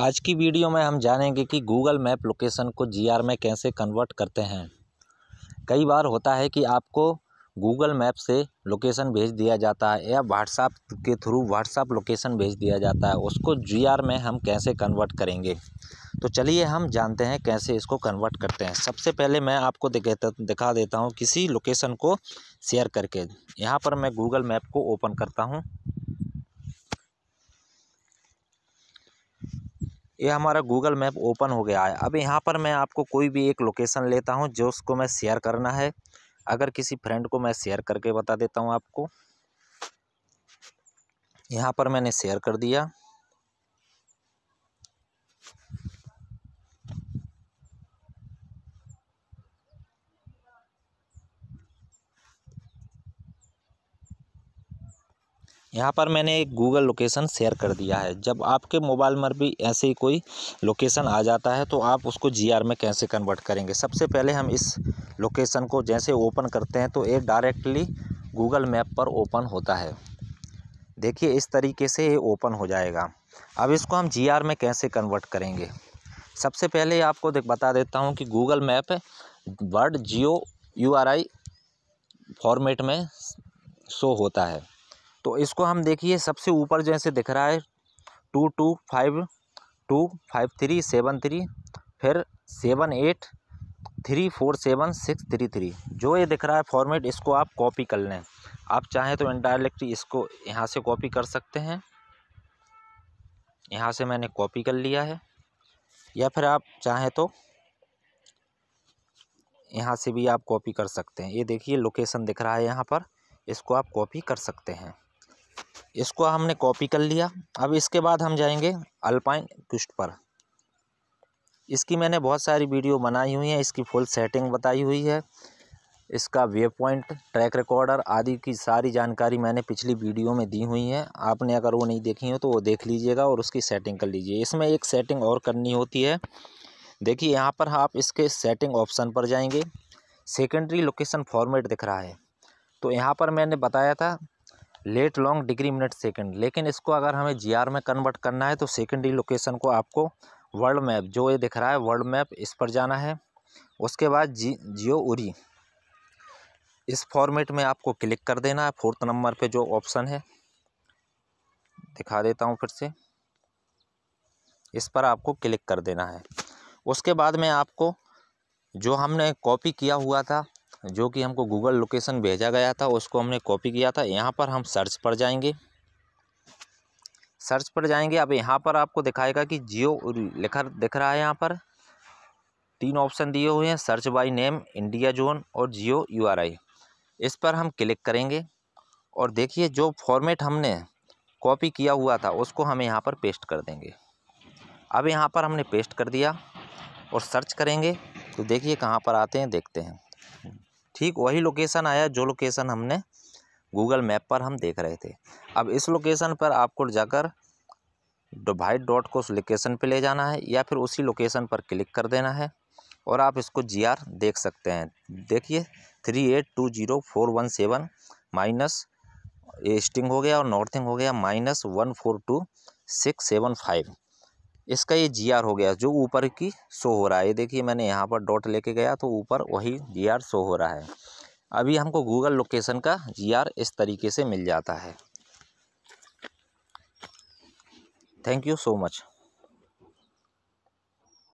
आज की वीडियो में हम जानेंगे कि गूगल मैप लोकेशन को जीआर में कैसे कन्वर्ट करते हैं कई बार होता है कि आपको गूगल मैप से लोकेशन भेज दिया जाता है या व्हाट्सएप के थ्रू व्हाट्सएप लोकेशन भेज दिया जाता है उसको जीआर में हम कैसे कन्वर्ट करेंगे तो चलिए हम जानते हैं कैसे इसको कन्वर्ट करते हैं सबसे पहले मैं आपको तो दिखा देता हूँ किसी लोकेशन को शेयर करके यहाँ पर मैं गूगल मैप को ओपन करता हूँ ये हमारा गूगल मैप ओपन हो गया है अब यहाँ पर मैं आपको कोई भी एक लोकेशन लेता हूँ जो उसको मैं शेयर करना है अगर किसी फ्रेंड को मैं शेयर करके बता देता हूँ आपको यहाँ पर मैंने शेयर कर दिया यहाँ पर मैंने एक गूगल लोकेसन शेयर कर दिया है जब आपके मोबाइल में भी ऐसे ही कोई लोकेशन आ जाता है तो आप उसको जीआर में कैसे कन्वर्ट करेंगे सबसे पहले हम इस लोकेसन को जैसे ओपन करते हैं तो ये डायरेक्टली गूगल मैप पर ओपन होता है देखिए इस तरीके से ये ओपन हो जाएगा अब इसको हम जी में कैसे कन्वर्ट करेंगे सबसे पहले आपको देख बता देता हूँ कि Google map word geo U format में शो होता है तो इसको हम देखिए सबसे ऊपर जैसे दिख रहा है two two five two five three seven three फिर seven eight three four seven six three three जो ये दिख रहा है फॉर्मेट इसको आप कॉपी कर लें आप चाहें तो इनडायरेक्ट इसको यहाँ से कॉपी कर सकते हैं यहाँ से मैंने कॉपी कर लिया है या फिर आप चाहें तो यहाँ से भी आप कॉपी कर सकते हैं ये देखिए लोकेशन दिख रहा है यहाँ पर इसको आप कॉपी कर सकते हैं इसको हमने कॉपी कर लिया अब इसके बाद हम जाएंगे अल्पाइन क्विस्ट पर इसकी मैंने बहुत सारी वीडियो बनाई हुई है इसकी फुल सेटिंग बताई हुई है इसका वे पॉइंट ट्रैक रिकॉर्डर आदि की सारी जानकारी मैंने पिछली वीडियो में दी हुई है आपने अगर वो नहीं देखी हो तो वो देख लीजिएगा और उसकी सेटिंग कर लीजिए इसमें एक सेटिंग और करनी होती है देखिए यहाँ पर आप इसके सेटिंग ऑप्शन पर जाएंगे सेकेंडरी लोकेशन फॉर्मेट दिख रहा है तो यहाँ पर मैंने बताया था lat long degree minute second लेकिन इसको अगर हमें जीआर में कन्वर्ट करना है तो सेकेंडरी लोकेशन को आपको वर्ल्ड मैप जो ये दिख रहा है वर्ल्ड मैप इस पर जाना है उसके बाद जी जियो उरी इस फॉर्मेट में आपको क्लिक कर देना है फोर्थ नंबर पे जो ऑप्शन है दिखा देता हूँ फिर से इस पर आपको क्लिक कर देना है उसके बाद में आपको जो हमने कॉपी किया हुआ था जो कि हमको गूगल लोकेशन भेजा गया था उसको हमने कॉपी किया था यहाँ पर हम सर्च पर जाएंगे सर्च पर जाएंगे अब यहाँ पर आपको दिखाएगा कि जियो लिखा दिख रहा है यहाँ पर तीन ऑप्शन दिए हुए हैं search by name India zone और जियो यूआरआई इस पर हम क्लिक करेंगे और देखिए जो फॉर्मेट हमने कॉपी किया हुआ था उसको हम यहाँ पर पेस्ट कर देंगे अब यहाँ पर हमने पेस्ट कर दिया और सर्च करेंगे तो देखिए कहाँ पर आते हैं देखते हैं ठीक वही लोकेशन आया जो लोकेशन हमने गूगल मैप पर हम देख रहे थे अब इस लोकेशन पर आपको जाकर डिवाइड डॉट को उस लोकेशन पर ले जाना है या फिर उसी लोकेशन पर क्लिक कर देना है और आप इसको जीआर देख सकते हैं देखिए three eight two zero four one seven minus easting हो गया और नॉर्थिंग हो गया minus one four two six seven five इसका ये जी आर हो गया जो ऊपर की शो हो रहा है ये देखिए मैंने यहाँ पर डॉट लेके गया तो ऊपर वही जी आर शो हो रहा है अभी हमको गूगल लोकेशन का जी आर इस तरीके से मिल जाता है थैंक यू सो मच